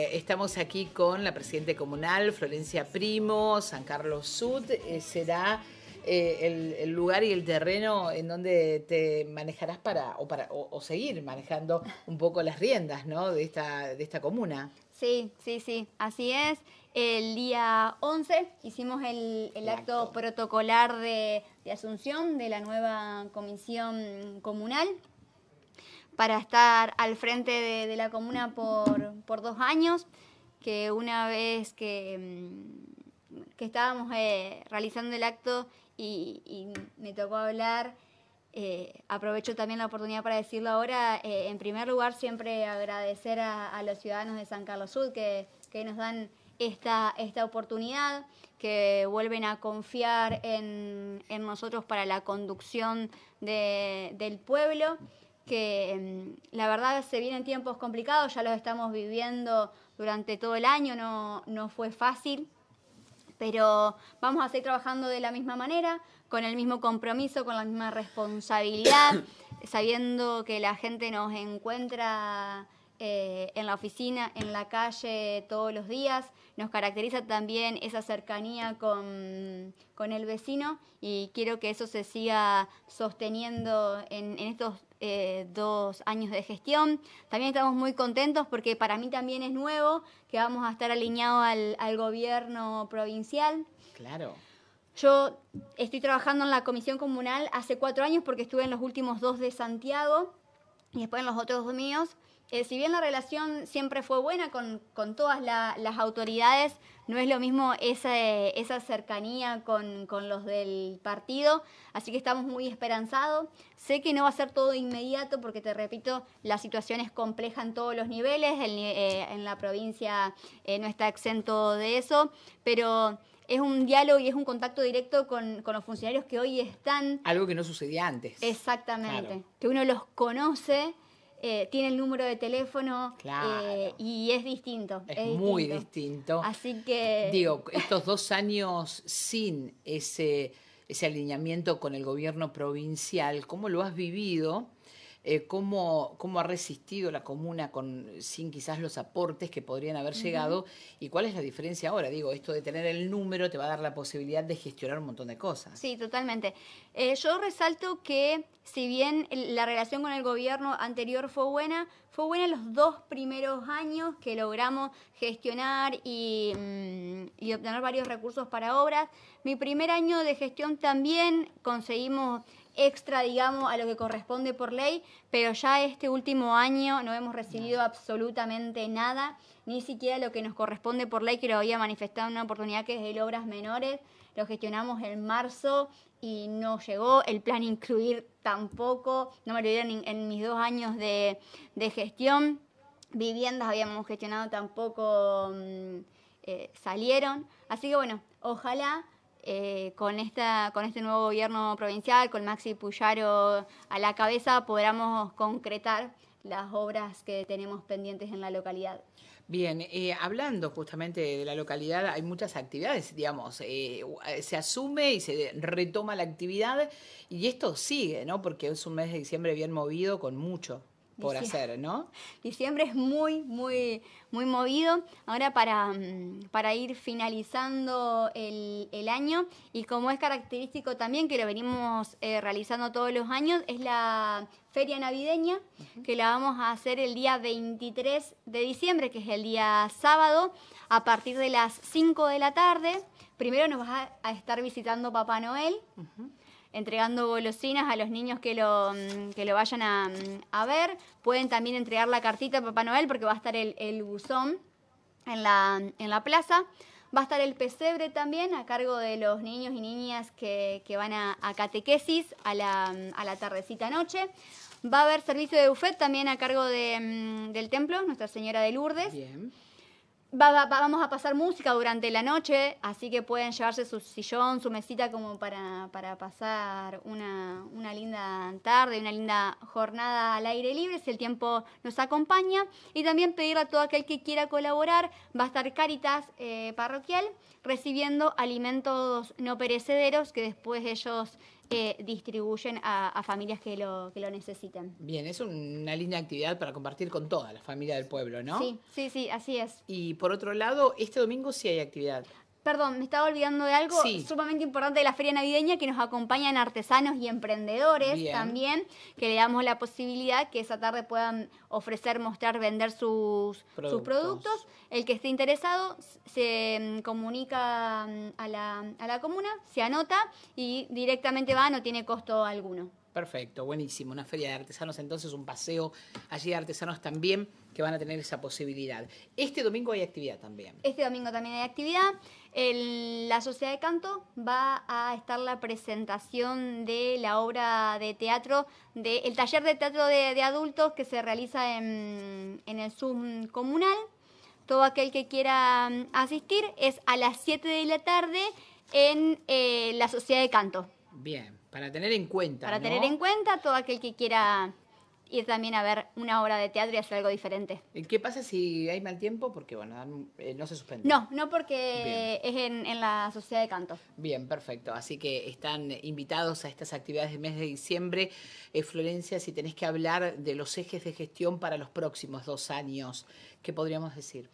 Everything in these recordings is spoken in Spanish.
Eh, estamos aquí con la Presidente Comunal, Florencia Primo, San Carlos Sud. Eh, será eh, el, lugar y el terreno en donde te manejarás para o, para, seguir manejando un poco las riendas de, esta, de esta comuna. Sí, sí, sí, así es. El día 11 hicimos el, acto. protocolar de asunción de la nueva comisión comunal para estar al frente de, la comuna por, dos años, que una vez que, mm, estábamos eh, realizando el acto y, me tocó hablar, eh, aprovecho también la oportunidad para decirlo ahora, eh, en primer lugar siempre agradecer a, los ciudadanos de San Carlos Sud que, nos dan esta, oportunidad, que vuelven a confiar en, nosotros para la conducción del pueblo que mm, la verdad se vienen tiempos complicados, ya los estamos viviendo durante todo el año, no, no fue fácil, pero vamos a seguir trabajando de la misma manera, con el mismo compromiso, con la misma responsabilidad, sabiendo que la gente nos encuentra eh, en la oficina, en la calle, todos los días. Nos caracteriza también esa cercanía con, el vecino y quiero que eso se siga sosteniendo en, estos eh, dos años de gestión. También estamos muy contentos porque para mí también es nuevo que vamos a estar alineados al, al gobierno provincial. Claro. Yo estoy trabajando en la comisión comunal hace cuatro años porque estuve en los últimos dos de Santiago y después en los otros dos míos. Eh, si bien la relación siempre fue buena con, con todas las autoridades, no es lo mismo esa, esa cercanía con, con, los del partido, así que estamos muy esperanzados. Sé que no va a ser todo inmediato porque, te repito, la situación es compleja en todos los niveles, eh, en, la provincia eh, no está exento de eso, pero es un diálogo y es un contacto directo con, con, los funcionarios que hoy están. Algo que no sucedía antes. Exactamente. Que uno los conoce eh, tiene el número de teléfono eh, y es distinto. Es, muy distinto. Así que... Digo, estos dos años sin ese alineamiento con el gobierno provincial, ¿cómo lo has vivido? Eh, cómo, ha resistido la comuna con, sin quizás los aportes que podrían haber llegado y cuál es la diferencia ahora. Digo, esto de tener el número te va a dar la posibilidad de gestionar un montón de cosas. Sí, totalmente. Eh, yo resalto que si bien la relación con el gobierno anterior fue buena, fue buena los dos primeros años que logramos gestionar mm, y obtener varios recursos para obras. Mi primer año de gestión también conseguimos extra, digamos, a lo que corresponde por ley, pero ya este último año no hemos recibido absolutamente nada, ni siquiera lo que nos corresponde por ley, que lo había manifestado en una oportunidad que es el Obras Menores, lo gestionamos en marzo y no llegó, el plan incluir tampoco, no me lo dieron en, mis dos años de, gestión, viviendas habíamos gestionado tampoco, mm, eh, salieron, así que bueno, ojalá eh, con, esta, con este nuevo gobierno provincial, con Maxi Puyaro a la cabeza, podamos concretar las obras que tenemos pendientes en la localidad. Bien, eh, hablando justamente de la localidad, hay muchas actividades, digamos, eh, se asume y se retoma la actividad y esto sigue, ¿no? Porque es un mes de diciembre bien movido con mucho por hacer, ¿no? Diciembre es muy, muy, muy movido. Ahora para, mm, para ir finalizando el, año y como es característico también que lo venimos eh, realizando todos los años, es la feria navideña que la vamos a hacer el día 23 de diciembre, que es el día sábado, a partir de las 5 de la tarde. Primero nos va a estar visitando Papá Noel entregando golosinas a los niños que lo, mm, que lo vayan mm, a, ver. Pueden también entregar la cartita a Papá Noel porque va a estar el, el buzón en la, mm, en la plaza. Va a estar el pesebre también a cargo de los niños y niñas que, que van a, catequesis a la, a la tardecita noche. Va a haber servicio de buffet también a cargo de, del templo, Nuestra Señora de Lourdes. Bien vamos a pasar música durante la noche, así que pueden llevarse su sillón, su mesita como para, pasar una, linda tarde, una linda jornada al aire libre, si el tiempo nos acompaña. Y también pedir a todo aquel que quiera colaborar, va a estar Caritas eh, Parroquial recibiendo alimentos no perecederos que después ellos que distribuyen a, familias que lo, que lo necesiten. Bien, es una linda actividad para compartir con toda la familia del pueblo, ¿no? Sí, sí, sí, así es. Y por otro lado, este domingo sí hay actividad. Perdón, me estaba olvidando de algo sumamente importante de la feria navideña que nos acompañan artesanos y emprendedores también, que le damos la posibilidad que esa tarde puedan ofrecer, mostrar, vender sus productos. Sus productos. El que esté interesado se mm, comunica mm, a la, a la comuna, se anota y directamente va, no tiene costo alguno. Perfecto, buenísimo. Una feria de artesanos, entonces un paseo allí de artesanos también que van a tener esa posibilidad. Este domingo hay actividad también. Este domingo también hay actividad. El, la Sociedad de Canto va a estar la presentación de la obra de teatro, de el taller de teatro de, adultos que se realiza en, el Zoom comunal. Todo aquel que quiera mm, asistir es a las 7 de la tarde en eh, la Sociedad de Canto. Bien. Para tener en cuenta. Para tener en cuenta todo aquel que quiera ir también a ver una obra de teatro y hacer algo diferente. ¿Y qué pasa si hay mal tiempo? Porque, bueno, eh, no se suspende. No, no porque es en, la sociedad de canto. Bien, perfecto. Así que están invitados a estas actividades de mes de diciembre. Eh, Florencia, si tenés que hablar de los ejes de gestión para los próximos dos años, ¿qué podríamos decir?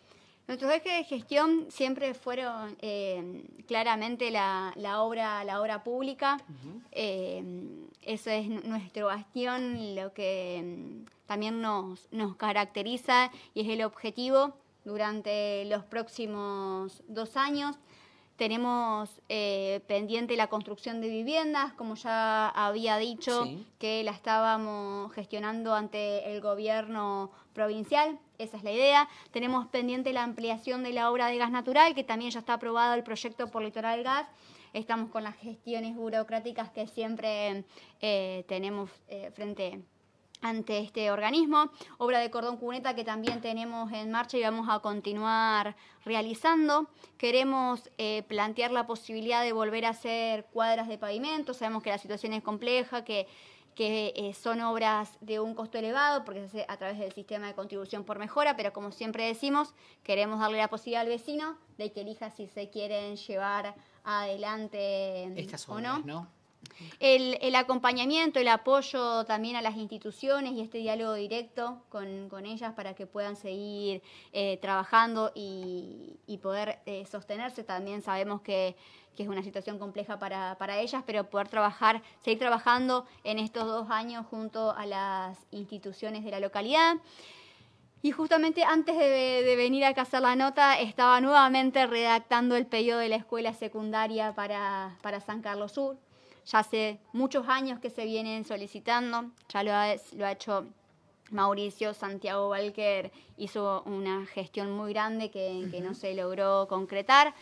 Nuestros ejes de gestión siempre fueron eh, claramente la, obra, la obra pública. Eh, eso es nuestro bastión, lo que mm, también nos, nos caracteriza y es el objetivo durante los próximos dos años. Tenemos eh, pendiente la construcción de viviendas, como ya había dicho, que la estábamos gestionando ante el gobierno provincial esa es la idea. Tenemos pendiente la ampliación de la obra de gas natural, que también ya está aprobado el proyecto por Litoral Gas. Estamos con las gestiones burocráticas que siempre eh, tenemos eh, frente ante este organismo. Obra de cordón cuneta que también tenemos en marcha y vamos a continuar realizando. Queremos eh, plantear la posibilidad de volver a hacer cuadras de pavimento. Sabemos que la situación es compleja, que que eh, son obras de un costo elevado porque se hace a través del sistema de contribución por mejora, pero como siempre decimos, queremos darle la posibilidad al vecino de que elija si se quieren llevar adelante mm, o no. El, acompañamiento, el apoyo también a las instituciones y este diálogo directo con, ellas para que puedan seguir eh, trabajando y, poder eh, sostenerse. También sabemos que que es una situación compleja para, para ellas, pero poder trabajar, seguir trabajando en estos dos años junto a las instituciones de la localidad. Y justamente antes de, venir a hacer la nota, estaba nuevamente redactando el pedido de la escuela secundaria para, para San Carlos Sur. Ya hace muchos años que se vienen solicitando, ya lo ha, lo ha hecho Mauricio Santiago Valquer hizo una gestión muy grande que, que no se logró concretar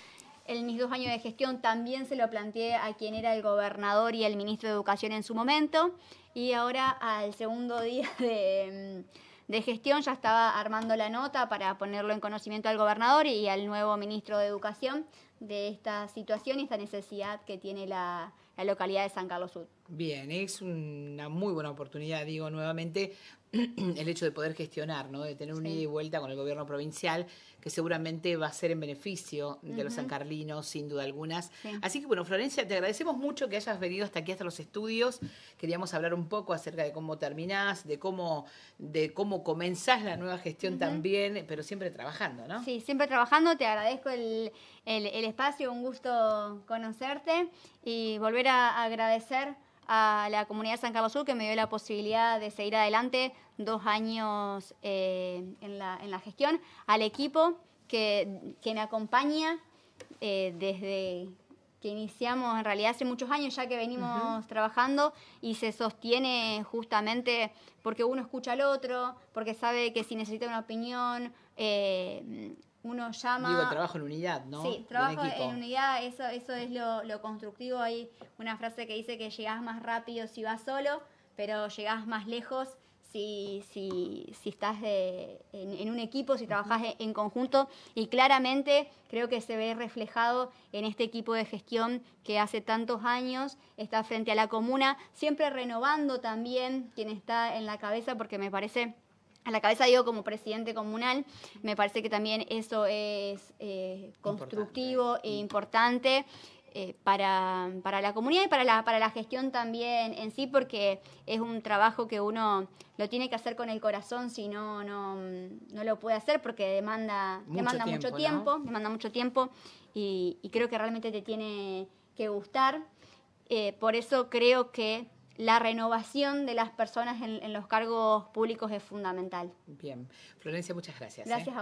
en mis dos años de gestión también se lo planteé a quien era el gobernador y el ministro de Educación en su momento. Y ahora al segundo día mm, de, gestión ya estaba armando la nota para ponerlo en conocimiento al gobernador y al nuevo ministro de Educación de esta situación y esta necesidad que tiene la, la localidad de San Carlos Sur. Bien, es una muy buena oportunidad, digo nuevamente, el hecho de poder gestionar, ¿no? de tener un ida y vuelta con el gobierno provincial, que seguramente va a ser en beneficio de los San los sancarlinos, sin duda algunas. Así que bueno, Florencia, te agradecemos mucho que hayas venido hasta aquí, hasta los estudios. Queríamos hablar un poco acerca de cómo terminás, de cómo, de cómo comenzás la nueva gestión también, pero siempre trabajando, ¿no? Sí, siempre trabajando, te agradezco el espacio, un gusto conocerte y volver a agradecer a la comunidad de San Carlos Sur que me dio la posibilidad de seguir adelante dos años eh, en, la, gestión, al equipo que, que me acompaña eh, desde que iniciamos en realidad hace muchos años ya que venimos trabajando y se sostiene justamente porque uno escucha al otro, porque sabe que si necesita una opinión, eh, uno llama... Digo, trabajo en unidad, ¿no? Sí, trabajo en, unidad, eso, eso es lo, constructivo. Hay una frase que dice que llegás más rápido si vas solo, pero llegás más lejos si, si, estás en, un equipo, si trabajás en, conjunto. Y claramente creo que se ve reflejado en este equipo de gestión que hace tantos años está frente a la comuna, siempre renovando también quien está en la cabeza, porque me parece a la cabeza yo como presidente comunal, me parece que también eso es eh, constructivo e importante eh, para, la comunidad y para la, para la gestión también en sí, porque es un trabajo que uno lo tiene que hacer con el corazón, si no, no, lo puede hacer porque demanda mucho demanda tiempo, mucho tiempo, mucho tiempo y, creo que realmente te tiene que gustar. Eh, por eso creo que la renovación de las personas en, los cargos públicos es fundamental. Bien. Florencia, muchas gracias. ¿eh? Gracias a vos.